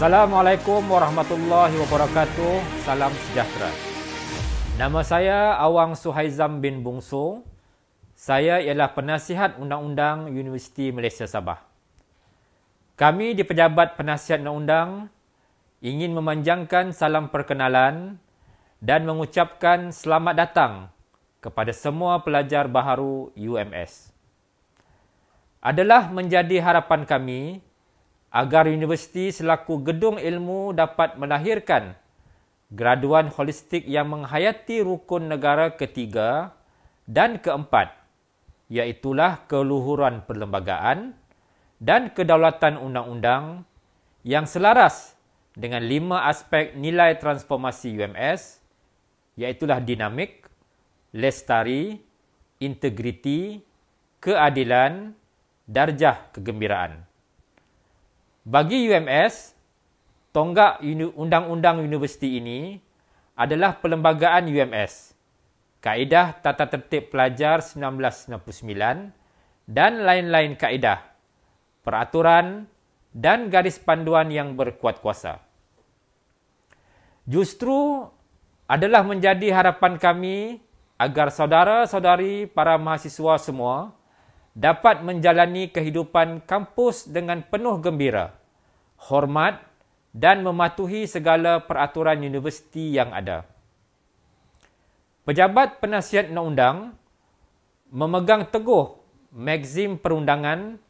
Assalamualaikum warahmatullahi wabarakatuh. Salam sejahtera. Nama saya Awang Suhaizam bin Bungsu. Saya ialah penasihat undang-undang Universiti Malaysia Sabah. Kami di Pejabat Penasihat Undang-Undang ingin memanjangkan salam perkenalan dan mengucapkan selamat datang kepada semua pelajar baharu UMS. Adalah menjadi harapan kami agar universiti selaku gedung ilmu dapat melahirkan graduan holistik yang menghayati rukun negara ketiga dan keempat iaitulah keluhuran perlembagaan dan kedaulatan undang-undang yang selaras dengan lima aspek nilai transformasi UMS iaitulah dinamik, lestari, integriti, keadilan, darjah kegembiraan. Bagi UMS, tonggak undang-undang universiti ini adalah perlembagaan UMS, Kaedah Tata Tertib Pelajar 1999 dan lain-lain kaedah, peraturan dan garis panduan yang berkuat kuasa. Justru adalah menjadi harapan kami agar saudara-saudari para mahasiswa semua – dapat menjalani kehidupan kampus dengan penuh gembira, hormat dan mematuhi segala peraturan universiti yang ada. Pejabat Penasihat Undang-Undang memegang teguh Maxim Perundangan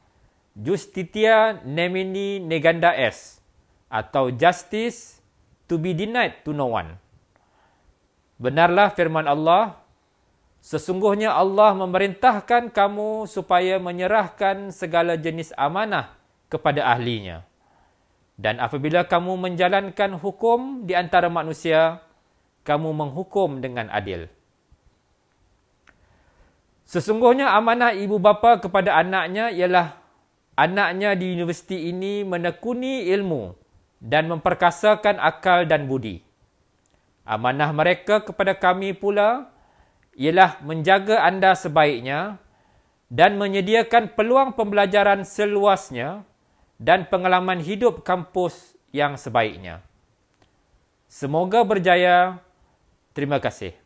Justitia Nemini Neganda S atau Justice to be denied to no one. Benarlah firman Allah Sesungguhnya Allah memerintahkan kamu supaya menyerahkan segala jenis amanah kepada ahlinya. Dan apabila kamu menjalankan hukum di antara manusia, kamu menghukum dengan adil. Sesungguhnya amanah ibu bapa kepada anaknya ialah anaknya di universiti ini menekuni ilmu dan memperkasakan akal dan budi. Amanah mereka kepada kami pula ialah menjaga anda sebaiknya dan menyediakan peluang pembelajaran seluasnya dan pengalaman hidup kampus yang sebaiknya. Semoga berjaya. Terima kasih.